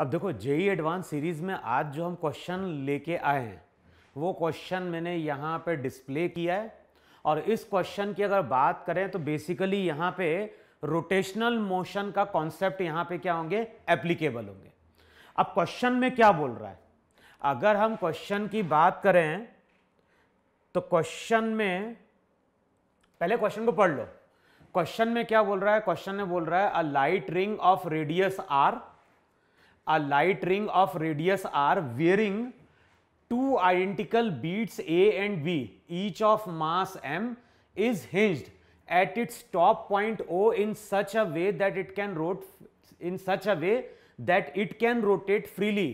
अब देखो JEE advance series में आज जो हम क्वेश्चन लेके आए हैं वो क्वेश्चन मैंने यहाँ पे डिस्प्ले किया है और इस क्वेश्चन की अगर बात करें तो बेसिकली यहाँ पे रोटेशनल मोशन का कॉन्सेप्ट यहाँ पे क्या होंगे एप्लीकेबल होंगे अब क्वेश्चन में क्या बोल रहा है अगर हम क्वेश्चन की बात करें तो क्वेश्चन में पहले क्वेश्चन को पढ़ लो क्वेश्चन में क्या बोल रहा है क्वेश्चन में बोल रहा है a light ring of radius R a light ring of radius r wearing two identical beads A and B, each of mass m is hinged at its top point O in such a way that it can rot in such a way that it can rotate freely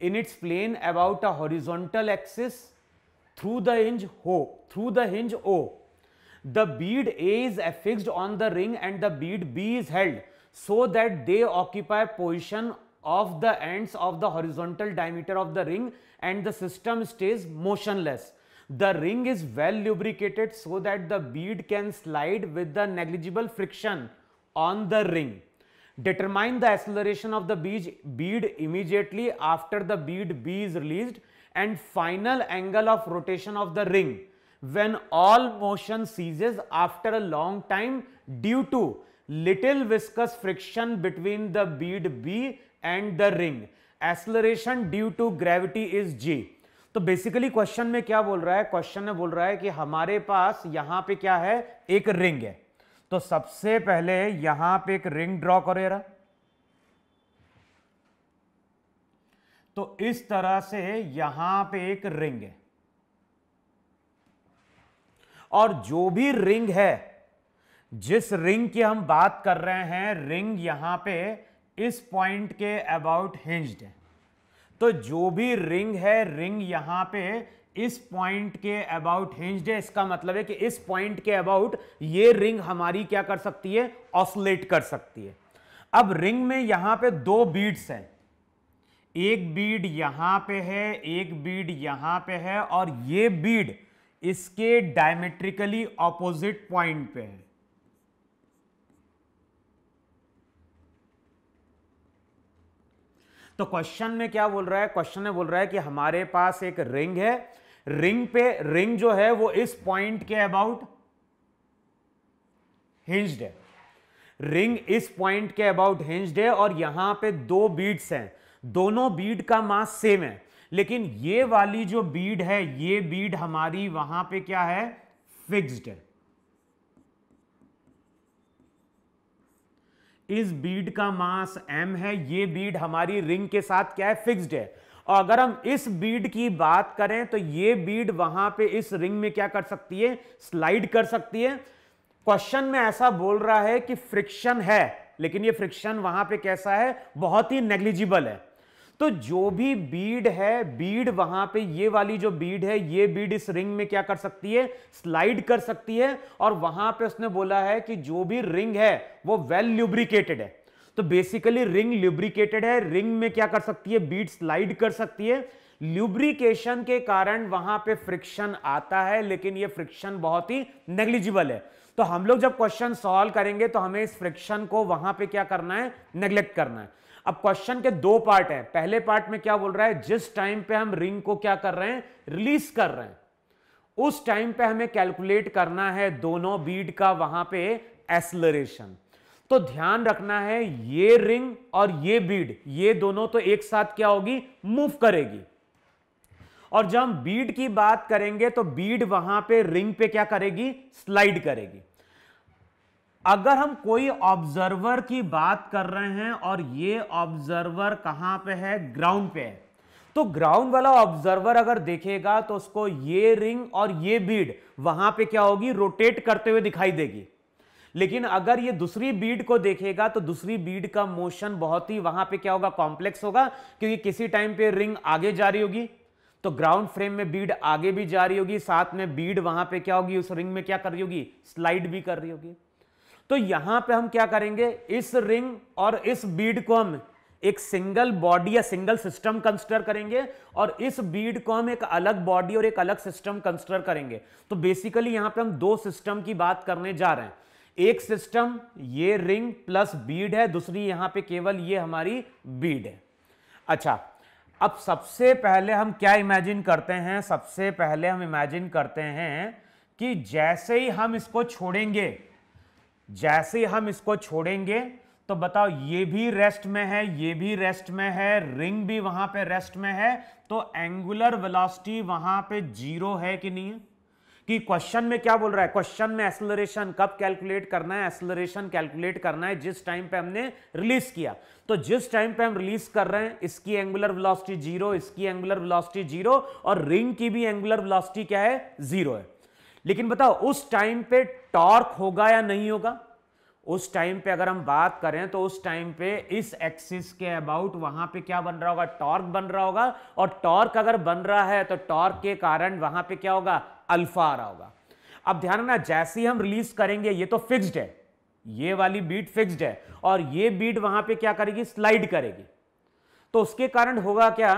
in its plane about a horizontal axis through the hinge O. Through the hinge O, the bead A is affixed on the ring and the bead B is held so that they occupy position of the ends of the horizontal diameter of the ring and the system stays motionless. The ring is well lubricated so that the bead can slide with the negligible friction on the ring. Determine the acceleration of the bead, immediately after the bead B is released and final angle of rotation of the ring when all motion ceases after a long time due to little viscous friction between the bead B and the ring acceleration due to gravity is g तो basically question में क्या बोल रहा है question में बोल रहा है कि हमारे पास यहां पे क्या है एक रिंग है तो सबसे पहले यहां पे एक रिंग ड्रॉ करो यार तो इस तरह से यहां पे एक रिंग है और जो भी रिंग है जिस रिंग की हम बात कर रहे हैं रिंग यहां पे इस पॉइंट के अबाउट हिंज्ड है तो जो भी रिंग है रिंग यहां पे इस पॉइंट के अबाउट हिंज्ड है इसका मतलब है कि इस पॉइंट के अबाउट ये रिंग हमारी क्या कर सकती है ऑसलेट कर सकती है अब रिंग में यहाँ पे दो बीड्स हैं एक बीड यहाँ पे है एक बीड यहाँ पे है और ये बीड इसके डायमेट्रिकली ऑपोजिट पॉइंट पे है तो क्वेश्चन में क्या बोल रहा है क्वेश्चन में बोल रहा है कि हमारे पास एक रिंग है रिंग पे रिंग जो है वो इस पॉइंट के अबाउट हिंज्ड है रिंग इस पॉइंट के अबाउट हिंज्ड है और यहां पे दो बीड्स हैं दोनों बीड का मास सेम है लेकिन ये वाली जो बीड है ये बीड हमारी वहां पे क्या है फिक्स्ड है इस बीड का मास m है ये बीड हमारी रिंग के साथ क्या है फिक्स्ड है और अगर हम इस बीड की बात करें तो ये बीड वहां पे इस रिंग में क्या कर सकती है स्लाइड कर सकती है क्वेश्चन में ऐसा बोल रहा है कि फ्रिक्शन है लेकिन ये फ्रिक्शन वहां पे कैसा है बहुत ही नेग्लिजिबल है तो जो भी बीड है बीड वहां पे ये वाली जो बीड है ये बीड इस रिंग में क्या कर सकती है स्लाइड कर सकती है और वहां पे उसने बोला है कि जो भी रिंग है वो वेल ल्यूब्रिकेटेड है तो बेसिकली रिंग ल्यूब्रिकेटेड है रिंग में क्या कर सकती है बीड स्लाइड कर सकती है ल्यूब्रिकेशन के कारण वहां पे फ्रिक्शन आता है लेकिन ये फ्रिक्शन बहुत ही नेग्लिजिबल है तो हम लोग जब क्वेश्चन सॉल्व करेंगे तो हमें इस फ्रिक्शन को वहां पे क्या करना है नेग्लेक्ट करना है अब क्वेश्चन के दो पार्ट है पहले पार्ट में क्या बोल रहा है जिस टाइम पे हम रिंग को क्या कर रहे हैं रिलीज कर रहे हैं उस टाइम पे हमें कैलकुलेट करना है दोनों बीड का वहां पे एसलरेशन तो ध्यान रखना है ये रिंग और ये बीड ये दोनों तो एक साथ क्या होगी मूव करेगी और जब हम बीड की बात करेंगे तो बीड वहां पे रिंग पे क्या करेगी स्लाइड करेगी अगर हम कोई ऑब्जर्वर की बात कर रहे हैं और ये ऑब्जर्वर कहां पे है ग्राउंड पे है तो ग्राउंड वाला ऑब्जर्वर अगर देखेगा तो उसको ये रिंग और ये बीड वहां पे क्या होगी रोटेट करते हुए दिखाई देगी लेकिन अगर ये दूसरी बीड को देखेगा तो दूसरी बीड का मोशन बहुत ही वहां पे क्या होगा कॉम्प्लेक्स होगा क्योंकि किसी टाइम पे रिंग आगे जा रही होगी तो ग्राउंड फ्रेम में बीड आगे भी जा रही होगी साथ में बीड वहां पे क्या होगी उस रिंग में क्या कर रही होगी स्लाइड भी कर रही होगी तो यहां पे हम क्या करेंगे इस रिंग और इस बीड को हम एक सिंगल बॉडी या सिंगल सिस्टम कंसिडर करेंगे और इस बीड को हम एक अलग बॉडी और एक अलग सिस्टम कंसिडर करेंगे तो बेसिकली यहां पे हम दो सिस्टम की बात करने जा रहे हैं एक सिस्टम ये रिंग प्लस बीड है दूसरी यहां पे केवल ये हमारी बीड है अच्छा अब सबसे पहले हम क्या इमेजिन करते हैं सबसे पहले हम इमेजिन करते हैं कि जैसे ही हम इसको छोड़ेंगे जैसे हम इसको छोड़ेंगे तो बताओ ये भी रेस्ट में है ये भी रेस्ट में है रिंग भी वहां पे रेस्ट में है तो एंगुलर वेलोसिटी वहां पे जीरो है कि नहीं है कि क्वेश्चन में क्या बोल रहा है क्वेश्चन में एक्सलरेशन कब कैलकुलेट करना है एक्सलरेशन कैलकुलेट करना है जिस टाइम पे हमने रिलीज किया तो जिस टाइम पे हम रिलीज कर रहे हैं इसकी एंगुलर वेलोसिटी जीरो इसकी एंगुलर वेलोसिटी जीरो और रिंग की भी एंगुलर वेलोसिटी क्या है जीरो है लेकिन बताओ उस टाइम पे टॉर्क होगा या नहीं होगा उस टाइम पे अगर हम बात करें तो उस टाइम पे इस एक्सिस के अबाउट वहां पे क्या बन रहा होगा टॉर्क बन रहा होगा और टॉर्क अगर बन रहा है तो टॉर्क के कारण वहां पे क्या होगा अल्फा आ रहा होगा अब ध्यान रखना जैसे ही हम रिलीज करेंगे ये तो फिक्स्ड है ये वाली बीट फिक्स्ड है और ये बीट वहां पे क्या करेगी स्लाइड करेगी तो उसके कारण होगा क्या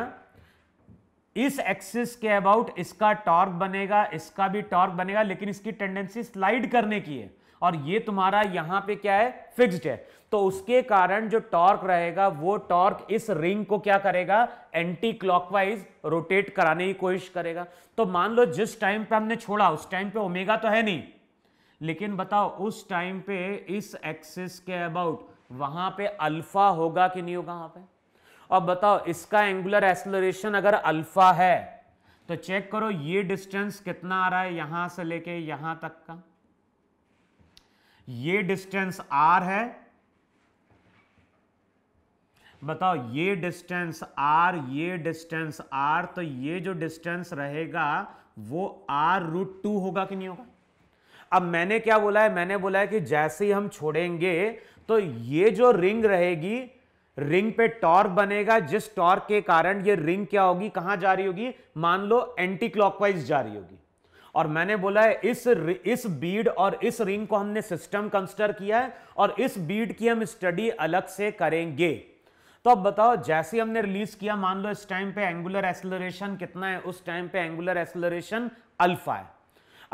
इस एक्सिस के अबाउट इसका टॉर्क बनेगा इसका भी टॉर्क बनेगा लेकिन इसकी टेंडेंसी स्लाइड करने की है और ये तुम्हारा यहां पे क्या है फिक्स्ड है तो उसके कारण जो टॉर्क रहेगा वो टॉर्क इस रिंग को क्या करेगा एंटी क्लॉकवाइज रोटेट कराने की कोशिश करेगा तो मान लो जिस टाइम पे हमने छोड़ा उस टाइम पे ओमेगा तो है नहीं लेकिन बताओ उस टाइम पे इस एक्सिस के अबाउट वहां पे अल्फा होगा कि नहीं होगा वहां पे अब बताओ इसका एंगुलर एक्सलोरेशन अगर अल्फा है तो चेक करो ये डिस्टेंस कितना आ रहा है यहां से लेके यहां तक का ये डिस्टेंस आर है बताओ ये डिस्टेंस आर ये डिस्टेंस आर तो ये जो डिस्टेंस रहेगा वो आर रूट टू होगा कि नहीं होगा अब मैंने क्या बोला है मैंने बोला है कि जैसे ही हम छोड़ेंगे तो ये जो रिंग रहेगी रिंग पे टॉर्क बनेगा जिस टॉर्क के कारण ये रिंग क्या होगी कहां जा रही होगी मान लो एंटी क्लॉकवाइज जा रही होगी और मैंने बोला है इस इस बीड और इस रिंग को हमने सिस्टम कंस्टर किया है और इस बीड की हम स्टडी अलग से करेंगे तो अब बताओ जैसे हमने रिलीज किया मान लो इस टाइम पे एंगुलर एक्सलोरेशन कितना है उस टाइम पे एंगुलर एक्सलोरेशन अल्फा है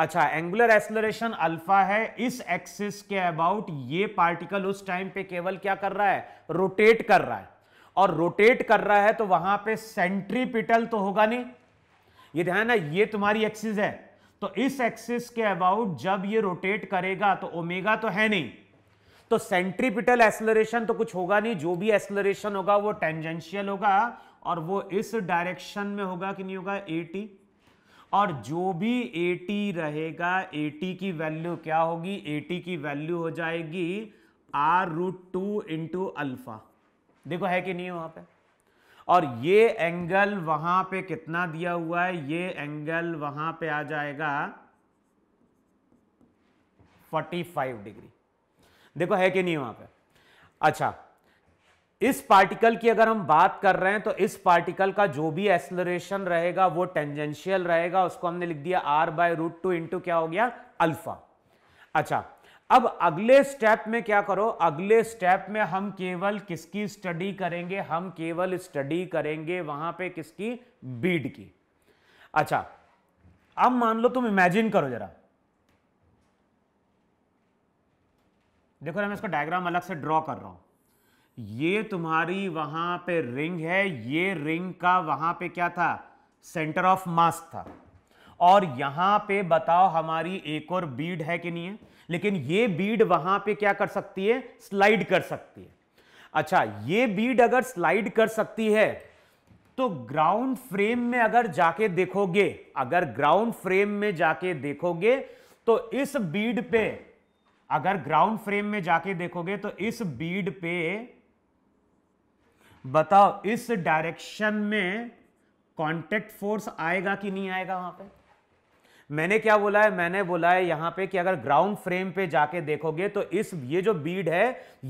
अच्छा एंगुलर एक्सलरेशन अल्फा है इस एक्सिस के अबाउट ये पार्टिकल उस टाइम पे केवल क्या कर रहा है रोटेट कर रहा है और रोटेट कर रहा है तो वहां पे सेंट्रीपिटल तो होगा नहीं ये ध्यान है ये तुम्हारी एक्सिस है तो इस एक्सिस के अबाउट जब ये रोटेट करेगा तो ओमेगा तो है नहीं तो सेंट्रीपिटल एसलरेशन तो कुछ होगा नहीं जो भी एक्सलरेशन होगा वो टेंजेंशियल होगा और वो इस डायरेक्शन में होगा कि नहीं होगा ए टी और जो भी ए रहेगा ए की वैल्यू क्या होगी ए की वैल्यू हो जाएगी R root two into alpha देखो है कि नहीं है वहां पे और ये एंगल वहां पे कितना दिया हुआ है ये एंगल वहां पे आ जाएगा 45 डिग्री देखो है कि नहीं वहां पे अच्छा इस पार्टिकल की अगर हम बात कर रहे हैं तो इस पार्टिकल का जो भी एक्सलरेशन रहेगा वो टेंजेंशियल रहेगा उसको हमने लिख दिया R by root two into क्या हो गया अल्फा अच्छा अब अगले स्टेप में क्या करो अगले स्टेप में हम केवल किसकी स्टडी करेंगे हम केवल स्टडी करेंगे वहां पे किसकी बीड की अच्छा अब मान लो तुम इमेजिन करो जरा देखो मैं इसका डायग्राम अलग से ड्रॉ कर रहा हूं ये तुम्हारी वहां पे रिंग है ये रिंग का वहां पे क्या था सेंटर ऑफ मास था और यहां पे बताओ हमारी एक और बीड है कि नहीं है लेकिन ये बीड वहां पे क्या कर सकती है स्लाइड कर सकती है अच्छा ये बीड अगर स्लाइड कर सकती है तो ग्राउंड फ्रेम में अगर जाके देखोगे अगर ग्राउंड फ्रेम में जाके देखोगे तो इस बीड पे अगर ग्राउंड फ्रेम में जाके देखोगे तो इस बीड पे बताओ इस डायरेक्शन में कांटेक्ट फोर्स आएगा कि नहीं आएगा वहां पे मैंने क्या बोला है मैंने बोला है यहां पे कि अगर ग्राउंड फ्रेम पे जाके देखोगे तो इस ये जो बीड है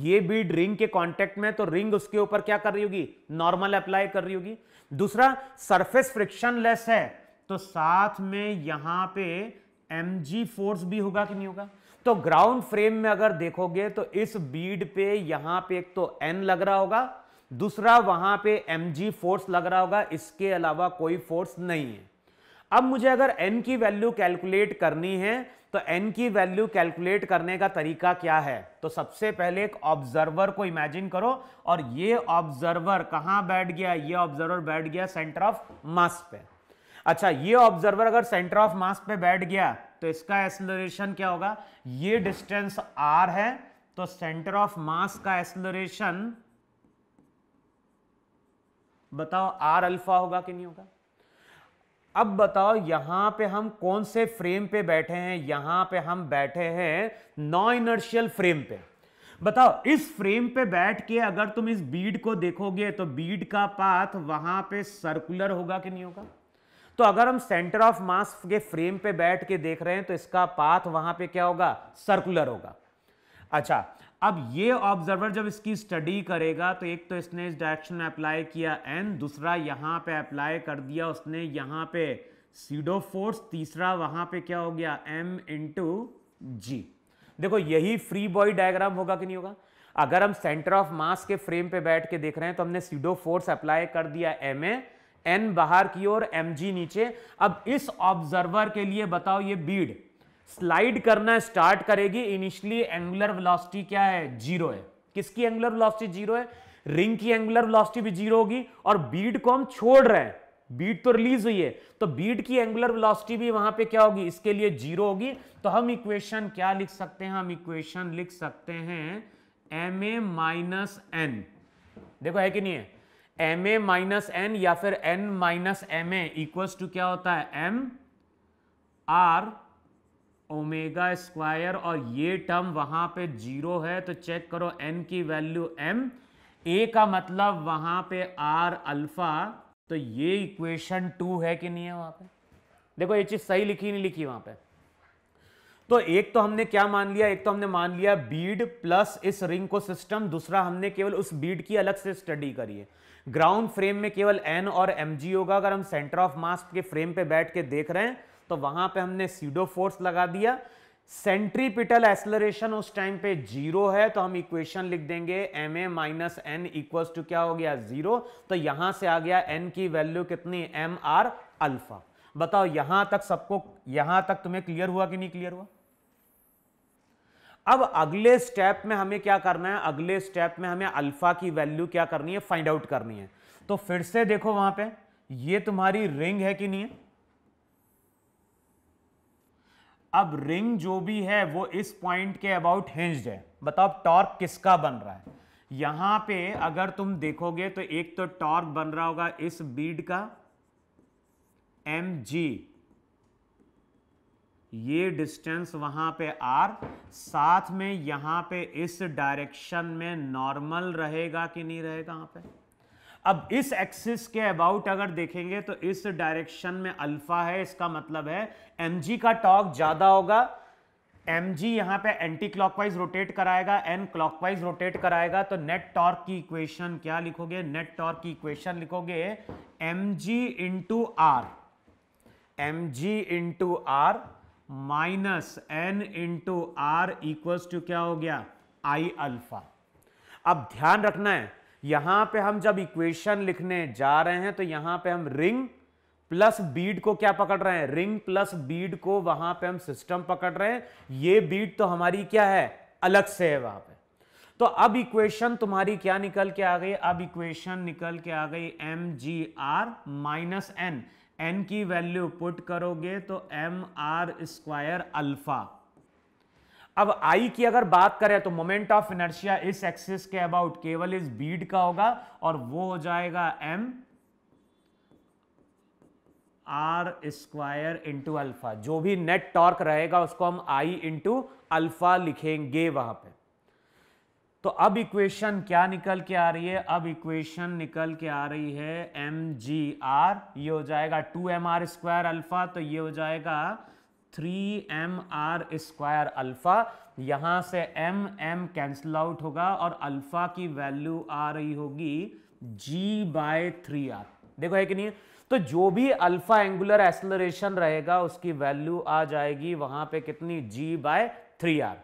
ये बीड रिंग के कांटेक्ट में तो रिंग उसके ऊपर क्या कर रही होगी नॉर्मल अप्लाई कर रही होगी दूसरा सरफेस फ्रिक्शन लेस है तो साथ में यहां पे एम फोर्स भी होगा कि नहीं होगा तो ग्राउंड फ्रेम में अगर देखोगे तो इस बीड पे यहां पे एक तो एन लग रहा होगा दूसरा वहां पे एम जी फोर्स लग रहा होगा इसके अलावा कोई फोर्स नहीं है अब मुझे अगर एन की वैल्यू कैलकुलेट करनी है तो एन की वैल्यू कैलकुलेट करने का तरीका क्या है तो सबसे पहले एक ऑब्जर्वर को इमेजिन करो और ये ऑब्जर्वर कहां बैठ गया ये ऑब्जर्वर बैठ गया सेंटर ऑफ मास पे अच्छा ये ऑब्जर्वर अगर सेंटर ऑफ मास पे बैठ गया तो इसका एक्सलोरेशन क्या होगा ये डिस्टेंस आर है तो सेंटर ऑफ मास का एक्सलोरेशन बताओ आर अल्फा होगा कि नहीं होगा अब बताओ यहां पे हम कौन से फ्रेम पे बैठे हैं यहां पे हम बैठे हैं नॉन इनर्शियल फ्रेम पे बताओ इस फ्रेम पे बैठ के अगर तुम इस बीड को देखोगे तो बीड का पाथ वहां पे सर्कुलर होगा कि नहीं होगा तो अगर हम सेंटर ऑफ मास के फ्रेम पे बैठ के देख रहे हैं तो इसका पाथ वहां पे क्या होगा सर्कुलर होगा अच्छा अब ये ऑब्जर्वर जब इसकी स्टडी करेगा तो एक तो इसने इस डायरेक्शन में अप्लाई किया एन दूसरा यहां पे अप्लाई कर दिया उसने यहां पे सीडो फोर्स तीसरा वहां पे क्या हो गया एम इंटू जी देखो यही फ्री बॉय डायग्राम होगा कि नहीं होगा अगर हम सेंटर ऑफ मास के फ्रेम पे बैठ के देख रहे हैं तो हमने सीडो फोर्स अप्लाई कर दिया एम ए एन बाहर की ओर एम जी नीचे अब इस ऑब्जर्वर के लिए बताओ ये बीड स्लाइड करना स्टार्ट करेगी इनिशियली एंगुलर वेलोसिटी क्या है जीरो है किसकी एंगुलर वेलोसिटी जीरो है रिंग की एंगुलर वेलोसिटी भी जीरो होगी और बीड को हम छोड़ रहे हैं बीड तो रिलीज हुई है तो बीड की एंगुलर वेलोसिटी भी वहां पे क्या होगी इसके लिए जीरो होगी तो हम इक्वेशन क्या लिख सकते हैं हम इक्वेशन लिख सकते हैं एम ए माइनस एन देखो है कि नहीं है एम ए माइनस एन या फिर N minus M A equals to क्या होता है एम आर ओमेगा स्क्वायर और ये टर्म वहां पे जीरो है तो चेक करो एन की वैल्यू एम ए का मतलब वहां पे आर अल्फा तो ये इक्वेशन टू है कि नहीं है वहां पे देखो ये चीज़ सही लिखी नहीं लिखी वहां पे तो एक तो हमने क्या मान लिया एक तो हमने मान लिया बीड प्लस इस रिंग को सिस्टम दूसरा हमने केवल उस बीड की अलग से स्टडी करी है ग्राउंड फ्रेम में केवल एन और एम होगा अगर हम सेंटर ऑफ मास के फ्रेम पे बैठ के देख रहे हैं तो वहां पे हमने सीडो फोर्स लगा दिया सेंट्रीपिटल एसलरेशन उस टाइम पे जीरो है तो हम इक्वेशन लिख देंगे M A minus N equals to क्या हो गया जीरो तो यहां से आ गया एन की वैल्यू कितनी एम आर अल्फा बताओ यहां तक सबको यहां तक तुम्हें क्लियर हुआ कि नहीं क्लियर हुआ अब अगले स्टेप में हमें क्या करना है अगले स्टेप में हमें अल्फा की वैल्यू क्या करनी है फाइंड आउट करनी है तो फिर से देखो वहां पे ये तुम्हारी रिंग है कि नहीं है अब रिंग जो भी है वो इस पॉइंट के अबाउट हिंज्ड है बताओ टॉर्क किसका बन रहा है यहां पे अगर तुम देखोगे तो एक तो टॉर्क बन रहा होगा इस बीड का एम जी ये डिस्टेंस वहां पे आर साथ में यहां पे इस डायरेक्शन में नॉर्मल रहेगा कि नहीं रहेगा यहां पे अब इस एक्सिस के अबाउट अगर देखेंगे तो इस डायरेक्शन में अल्फा है इसका मतलब है एम का टॉक ज़्यादा होगा एम जी यहां पे एंटी क्लॉकवाइज रोटेट कराएगा एन क्लॉकवाइज रोटेट कराएगा तो नेट टॉर्क की इक्वेशन क्या लिखोगे नेट टॉर्क की इक्वेशन लिखोगे M g into R M g into R minus N into R equals to क्या हो गया आई अल्फा अब ध्यान रखना है यहां पे हम जब इक्वेशन लिखने जा रहे हैं तो यहां पे हम रिंग प्लस बीड को क्या पकड़ रहे हैं रिंग प्लस बीड को वहां पे हम सिस्टम पकड़ रहे हैं ये बीड तो हमारी क्या है अलग से है वहां पे तो अब इक्वेशन तुम्हारी क्या निकल के आ गई अब इक्वेशन निकल के आ गई M g R minus N N की वैल्यू पुट करोगे तो एम आर स्क्वायर अल्फा अब आई की अगर बात करें तो मोमेंट ऑफ इनर्शिया इस एक्सिस के अबाउट केवल इस बीड का होगा और वो हो जाएगा M R square into alpha जो भी नेट टॉर्क रहेगा उसको हम आई इंटू अल्फा लिखेंगे वहां पे तो अब इक्वेशन क्या निकल के आ रही है अब इक्वेशन निकल के आ रही है एम जी आर ये हो जाएगा two M R square alpha तो ये हो जाएगा three M R square alpha यहां से एम एम कैंसिल आउट होगा और अल्फ़ा की वैल्यू आ रही होगी जी बाय थ्री आर देखो है कि नहीं तो जो भी अल्फ़ा एंगुलर एक्सलरेशन रहेगा उसकी वैल्यू आ जाएगी वहां पे कितनी जी बाय थ्री आर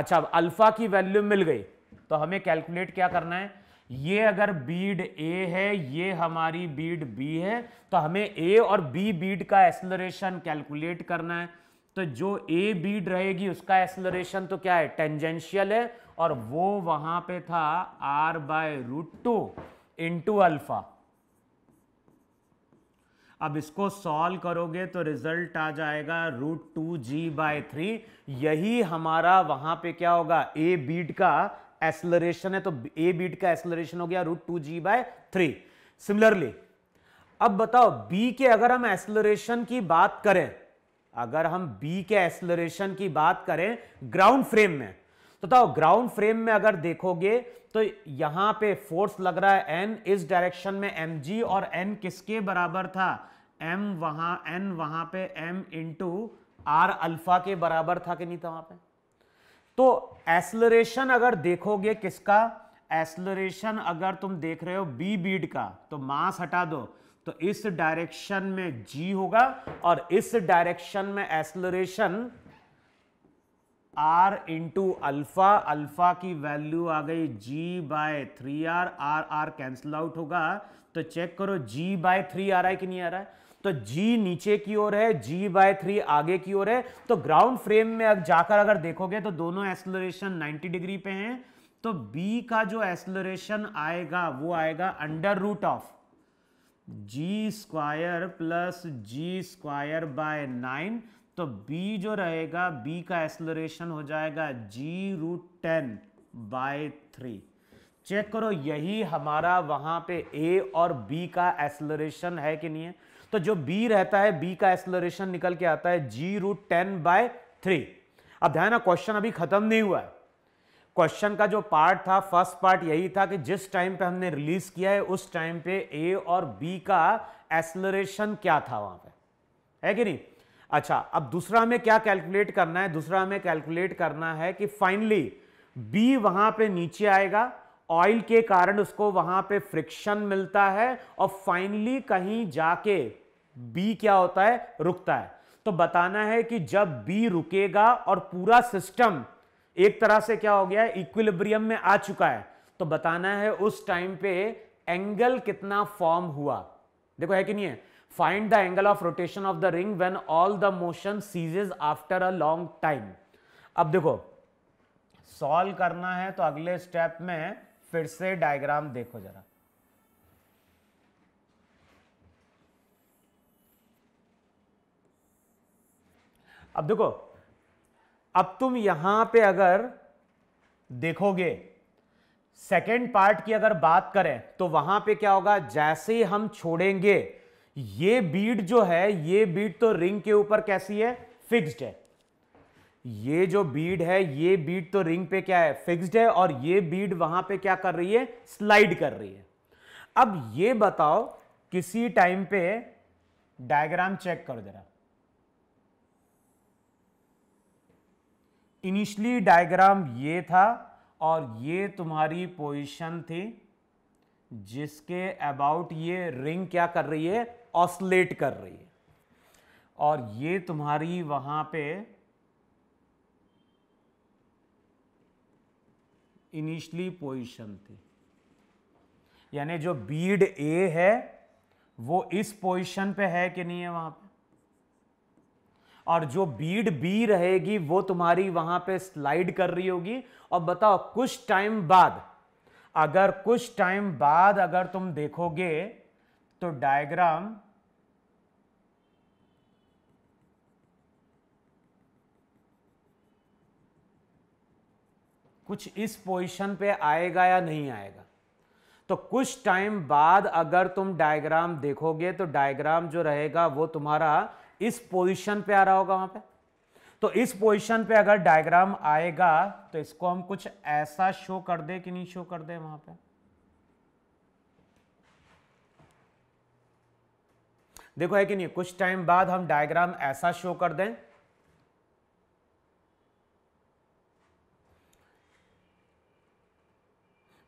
अच्छा अब अल्फ़ा की वैल्यू मिल गई तो हमें कैलकुलेट क्या करना है ये अगर बीड ए है ये हमारी बीड बी है तो हमें ए और बी बीड का एक्सलरेशन कैलकुलेट करना है तो जो ए बीड रहेगी उसका एक्सलरेशन तो क्या है टेंजेंशियल है और वो वहां पे था R by root two into alpha अब इसको सॉल्व करोगे तो रिजल्ट आ जाएगा root two g by three यही हमारा वहां पे क्या होगा ए बीड का एक्सलरेशन है तो ए बीट का एक्सलरेशन हो गया root two g by three similarly अब बताओ बी के अगर हम एक्सलरेशन की बात करें अगर हम बी के एक्सलरेशन की बात करें ग्राउंड फ्रेम में तो बताओ ग्राउंड फ्रेम में अगर देखोगे तो यहां पे फोर्स लग रहा है एन इस डायरेक्शन में एम जी और एन किसके बराबर था एम वहां एन वहां पे एम इंटू आर अल्फा के बराबर था कि नहीं था वहां पे तो एसलरेशन अगर देखोगे किसका एसलरेशन अगर तुम देख रहे हो बी बीड का तो मास हटा दो तो इस डायरेक्शन में जी होगा और इस डायरेक्शन में acceleration R into alpha alpha की वैल्यू आ गई g by three R R R cancel out होगा तो चेक करो जी बाय थ्री आ रहा है कि नहीं आ रहा है तो जी नीचे की ओर है जी बाय थ्री आगे की ओर है तो ग्राउंड फ्रेम में अगर जाकर अगर देखोगे तो दोनों एक्सलोरेशन 90 डिग्री पे हैं तो बी का जो एक्सलोरेशन आएगा वो आएगा under root of g square plus g square by nine तो बी जो रहेगा बी का एक्सलोरेशन हो जाएगा g root ten by three check करो यही हमारा वहां पे ए और बी का एक्सलोरेशन है कि नहीं है तो जो बी रहता है बी का एक्सलोरेशन निकल के आता है g root ten by three अब ध्यान ना क्वेश्चन अभी खत्म नहीं हुआ है क्वेश्चन का जो पार्ट था फर्स्ट पार्ट यही था कि जिस टाइम पे हमने रिलीज किया है उस टाइम पे ए और बी का एक्सलोरेशन क्या था वहां पे है कि नहीं अच्छा अब दूसरा हमें क्या कैलकुलेट करना है दूसरा हमें कैलकुलेट करना है कि फाइनली बी वहां पे नीचे आएगा ऑयल के कारण उसको वहां पे फ्रिक्शन मिलता है और फाइनली कहीं जाके बी क्या होता है रुकता है तो बताना है कि जब बी रुकेगा और पूरा सिस्टम एक तरह से क्या हो गया है इक्विलिब्रियम में आ चुका है तो बताना है उस टाइम पे एंगल कितना फॉर्म हुआ देखो है कि नहीं है find the angle of rotation of the ring when all the motion ceases after a long time अब देखो सॉल्व करना है तो अगले स्टेप में फिर से डायग्राम देखो जरा अब देखो अब तुम यहां पे अगर देखोगे सेकेंड पार्ट की अगर बात करें तो वहां पे क्या होगा जैसे ही हम छोड़ेंगे ये बीट जो है ये बीट तो रिंग के ऊपर कैसी है फिक्स्ड है ये जो बीड है ये बीड तो रिंग पे क्या है फिक्स्ड है और ये बीड वहां पे क्या कर रही है स्लाइड कर रही है अब ये बताओ किसी टाइम पे डायग्राम चेक करो जरा इनिशियली डायग्राम ये था और ये तुम्हारी पोजीशन थी जिसके अबाउट ये रिंग क्या कर रही है ऑसलेट कर रही है और ये तुम्हारी वहां पे इनिशली पोजिशन थी यानी जो बीड ए है वो इस पोजिशन पे है कि नहीं है वहां पे और जो बीड बी रहेगी वो तुम्हारी वहां पे स्लाइड कर रही होगी और बताओ कुछ टाइम बाद अगर कुछ टाइम बाद अगर तुम देखोगे तो डायग्राम कुछ इस पोजीशन पे आएगा या नहीं आएगा तो कुछ टाइम बाद अगर तुम डायग्राम देखोगे तो डायग्राम जो रहेगा वो तुम्हारा इस पोजीशन पे आ रहा होगा वहां पे तो इस पोजीशन पे अगर डायग्राम आएगा तो इसको हम कुछ ऐसा शो कर दे कि नहीं शो कर दे वहां पे देखो है कि नहीं कुछ टाइम बाद हम डायग्राम ऐसा शो कर दें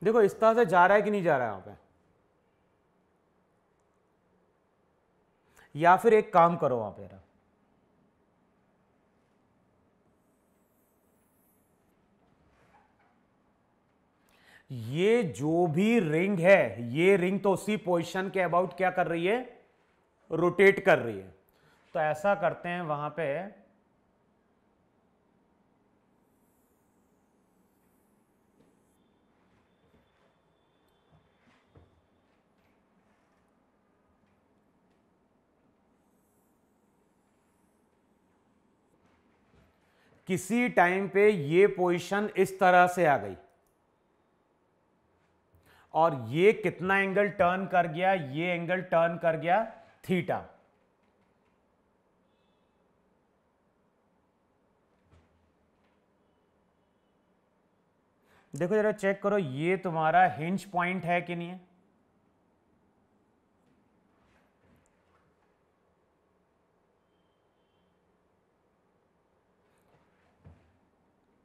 देखो इस तरह से जा रहा है कि नहीं जा रहा है वहां पे या फिर एक काम करो वहां पे ये जो भी रिंग है ये रिंग तो उसी पोजिशन के अबाउट क्या कर रही है रोटेट कर रही है तो ऐसा करते हैं वहां पे किसी टाइम पे ये पोजीशन इस तरह से आ गई और ये कितना एंगल टर्न कर गया ये एंगल टर्न कर गया थीटा देखो जरा चेक करो ये तुम्हारा हिंज पॉइंट है कि नहीं है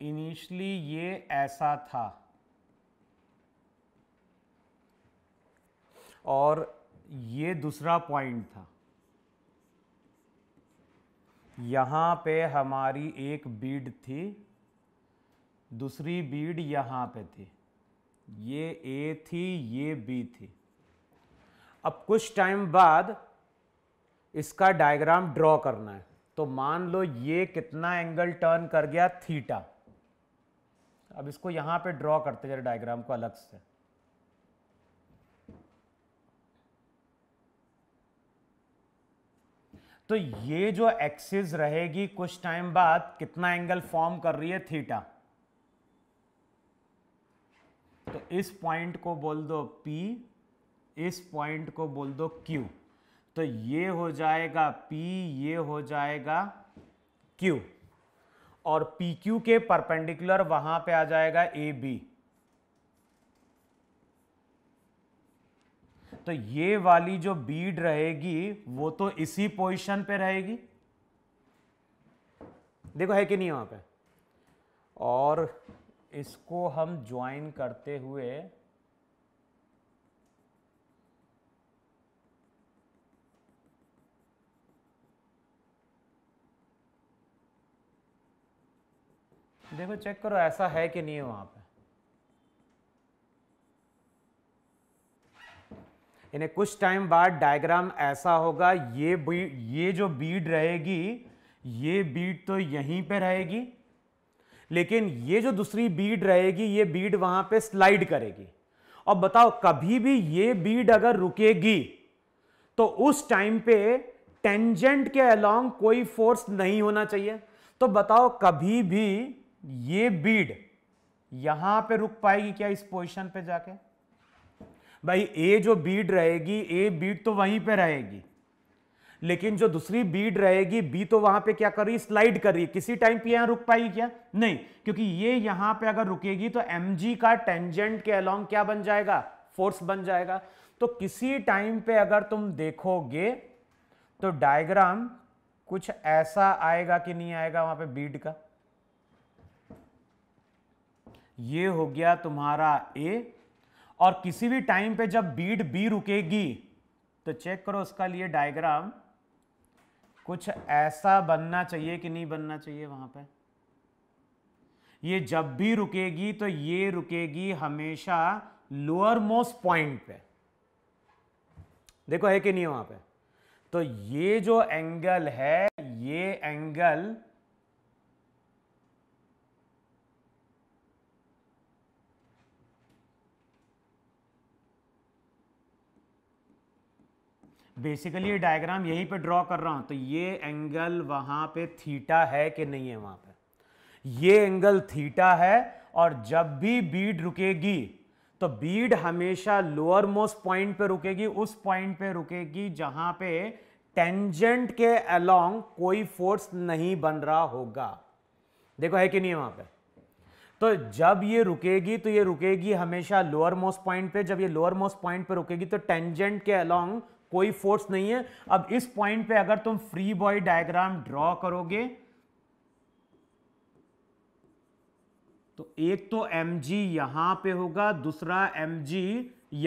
इनिशली ये ऐसा था और ये दूसरा पॉइंट था यहां पे हमारी एक बीड थी दूसरी बीड यहां पे थी ये ए थी ये बी थी अब कुछ टाइम बाद इसका डायग्राम ड्रॉ करना है तो मान लो ये कितना एंगल टर्न कर गया थीटा अब इसको यहां पे ड्रॉ करते जरा डायग्राम को अलग से तो ये जो एक्सिस रहेगी कुछ टाइम बाद कितना एंगल फॉर्म कर रही है थीटा तो इस पॉइंट को बोल दो P इस पॉइंट को बोल दो Q तो ये हो जाएगा P ये हो जाएगा Q और PQ के परपेंडिकुलर वहां पे आ जाएगा AB तो ये वाली जो बीड रहेगी वो तो इसी पोजीशन पे रहेगी देखो है कि नहीं वहां पे और इसको हम ज्वाइन करते हुए देखो चेक करो ऐसा है कि नहीं है वहां पे इन्हें कुछ टाइम बाद डायग्राम ऐसा होगा ये ये जो बीड रहेगी ये बीड तो यहीं पे रहेगी लेकिन ये जो दूसरी बीड रहेगी ये बीड वहां पे स्लाइड करेगी और बताओ कभी भी ये बीड अगर रुकेगी तो उस टाइम पे टेंजेंट के अलोंग कोई फोर्स नहीं होना चाहिए तो बताओ कभी भी ये बीड यहां पे रुक पाएगी क्या इस पोजिशन पे जाके भाई ए जो बीड रहेगी ए बीड तो वहीं पे रहेगी लेकिन जो दूसरी बीड रहेगी बी तो वहां पे क्या कर रही स्लाइड कर रही है किसी टाइम पे यहां रुक पाएगी क्या नहीं क्योंकि ये यहां पे अगर रुकेगी तो एम का टेंजेंट के अलॉन्ग क्या बन जाएगा फोर्स बन जाएगा तो किसी टाइम पे अगर तुम देखोगे तो डायग्राम कुछ ऐसा आएगा कि नहीं आएगा वहां पे बीड का ये हो गया तुम्हारा ए और किसी भी टाइम पे जब बीड बी रुकेगी तो चेक करो उसका लिए डायग्राम कुछ ऐसा बनना चाहिए कि नहीं बनना चाहिए वहां पे ये जब भी रुकेगी तो ये रुकेगी हमेशा लोअर मोस्ट पॉइंट पे देखो है कि नहीं वहां पे तो ये जो एंगल है ये एंगल बेसिकली ये डायग्राम यहीं पे ड्रॉ कर रहा हूं तो ये एंगल वहां पे थीटा है कि नहीं है वहां पे ये एंगल थीटा है और जब भी बीड रुकेगी तो बीड हमेशा लोअर मोस्ट पॉइंट पे रुकेगी उस पॉइंट पे रुकेगी जहां पे टेंजेंट के अलोंग कोई फोर्स नहीं बन रहा होगा देखो है कि नहीं है वहां पर तो जब ये रुकेगी तो ये रुकेगी हमेशा लोअर मोस्ट पॉइंट पे जब ये लोअर मोस्ट पॉइंट पे रुकेगी तो टेंजेंट के अलोंग कोई फोर्स नहीं है अब इस पॉइंट पे अगर तुम फ्री बॉय डायग्राम ड्रॉ करोगे तो एक तो एम जी यहां पे होगा दूसरा एम जी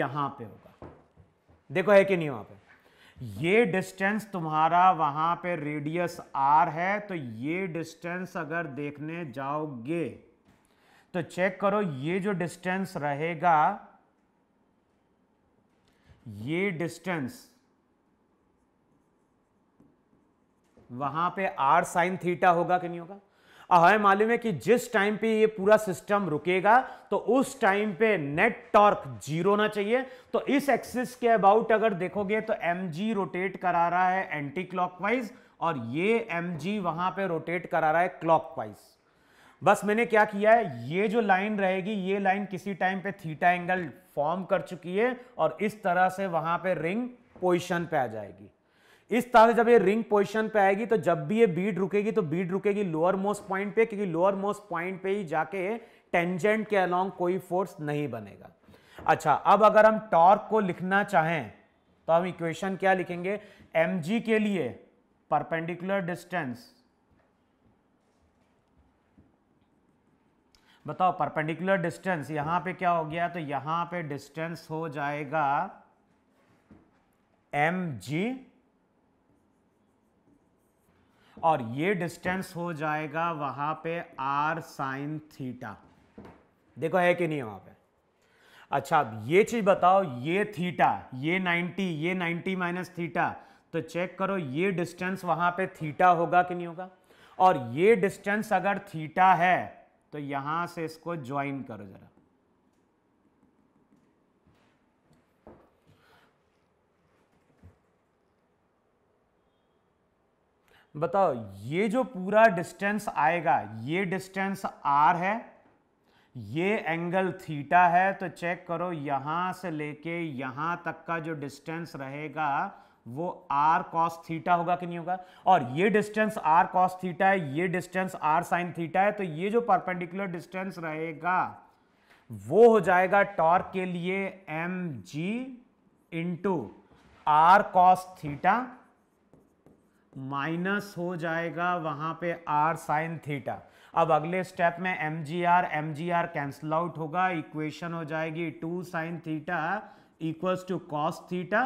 यहां पे होगा देखो है कि नहीं वहां पे ये डिस्टेंस तुम्हारा वहां पे रेडियस आर है तो ये डिस्टेंस अगर देखने जाओगे तो चेक करो ये जो डिस्टेंस रहेगा ये डिस्टेंस वहां पे आर साइन थीटा होगा कि नहीं होगा हमें मालूम है कि जिस टाइम पे ये पूरा सिस्टम रुकेगा तो उस टाइम पे नेट टॉर्क जीरो होना चाहिए तो इस एक्सिस के अबाउट अगर देखोगे तो एम जी रोटेट करा रहा है एंटी क्लॉकवाइज और ये एम जी वहां पे रोटेट करा रहा है क्लॉकवाइज बस मैंने क्या किया है ये जो लाइन रहेगी ये लाइन किसी टाइम पे थीटा एंगल फॉर्म कर चुकी है और इस तरह से वहां पे रिंग पोजिशन पे आ जाएगी इस तरह से जब ये रिंग पोजिशन पे आएगी तो जब भी ये बीड रुकेगी तो बीड रुकेगी लोअर मोस्ट पॉइंट पे क्योंकि लोअर मोस्ट पॉइंट पे ही जाके टेंजेंट के अलोंग कोई फोर्स नहीं बनेगा अच्छा अब अगर हम टॉर्क को लिखना चाहें तो हम इक्वेशन क्या लिखेंगे एम के लिए परपेंडिकुलर डिस्टेंस बताओ परपेंडिकुलर डिस्टेंस यहां पे क्या हो गया तो यहां पे डिस्टेंस हो जाएगा एम जी और ये डिस्टेंस हो जाएगा वहाँ पे आर साइन थीटा देखो है कि नहीं है वहाँ पे अच्छा अब ये चीज़ बताओ ये थीटा ये 90 ये 90 माइनस थीटा तो चेक करो ये डिस्टेंस वहाँ पे थीटा होगा कि नहीं होगा और ये डिस्टेंस अगर थीटा है तो यहाँ से इसको ज्वाइन करो ज़रा बताओ ये जो पूरा डिस्टेंस आएगा ये डिस्टेंस आर है ये एंगल थीटा है तो चेक करो यहां से लेके यहां तक का जो डिस्टेंस रहेगा वो आर कॉस थीटा होगा कि नहीं होगा और ये डिस्टेंस आर कॉस थीटा है ये डिस्टेंस आर साइन थीटा है तो ये जो परपेंडिकुलर डिस्टेंस रहेगा वो हो जाएगा टॉर्क के लिए M g into R cos theta minus हो जाएगा वहां पे आर साइन थीटा अब अगले स्टेप में M g R M g R cancel out होगा इक्वेशन हो जाएगी two sine theta equals to cos theta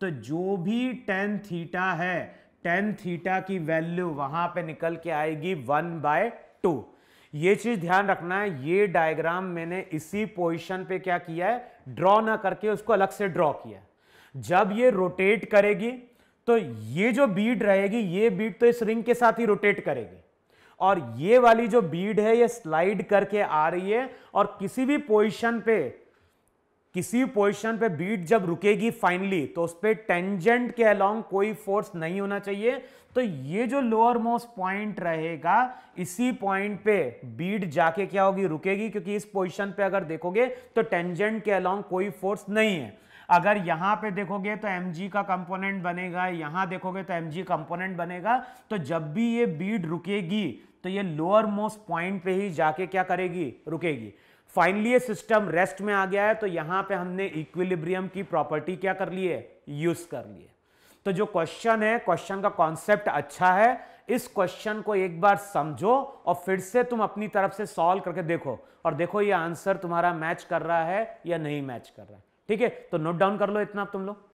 तो जो भी टेन थीटा है टेन थीटा की वैल्यू वहां पे निकल के आएगी वन बाय टू ये चीज ध्यान रखना है ये डायग्राम मैंने इसी पोजिशन पे क्या किया है ड्रॉ ना करके उसको अलग से ड्रॉ किया जब ये रोटेट करेगी तो ये जो बीड रहेगी ये बीड तो इस रिंग के साथ ही रोटेट करेगी और ये वाली जो बीड है ये स्लाइड करके आ रही है और किसी भी पोजिशन पे किसी पोजीशन पे बीट जब रुकेगी फाइनली तो उस पर टेंजेंट के अलॉन्ग कोई फोर्स नहीं होना चाहिए तो ये जो लोअर मोस्ट पॉइंट रहेगा इसी पॉइंट पे बीट जाके क्या होगी रुकेगी क्योंकि इस पोजीशन पे अगर देखोगे तो टेंजेंट के अलॉन्ग कोई फोर्स नहीं है अगर यहां पे देखोगे तो एम का कंपोनेंट बनेगा यहां देखोगे तो एम कंपोनेंट बनेगा तो जब भी ये बीड रुकेगी तो ये लोअर मोस्ट पॉइंट पे ही जाके क्या करेगी रुकेगी फाइनली ये सिस्टम रेस्ट में आ गया है तो यहां पे हमने इक्विलिब्रियम की प्रॉपर्टी क्या कर ली है यूज कर ली है तो जो क्वेश्चन है क्वेश्चन का कॉन्सेप्ट अच्छा है इस क्वेश्चन को एक बार समझो और फिर से तुम अपनी तरफ से सॉल्व करके देखो और देखो ये आंसर तुम्हारा मैच कर रहा है या नहीं मैच कर रहा है ठीक है तो नोट डाउन कर लो इतना तुम लोग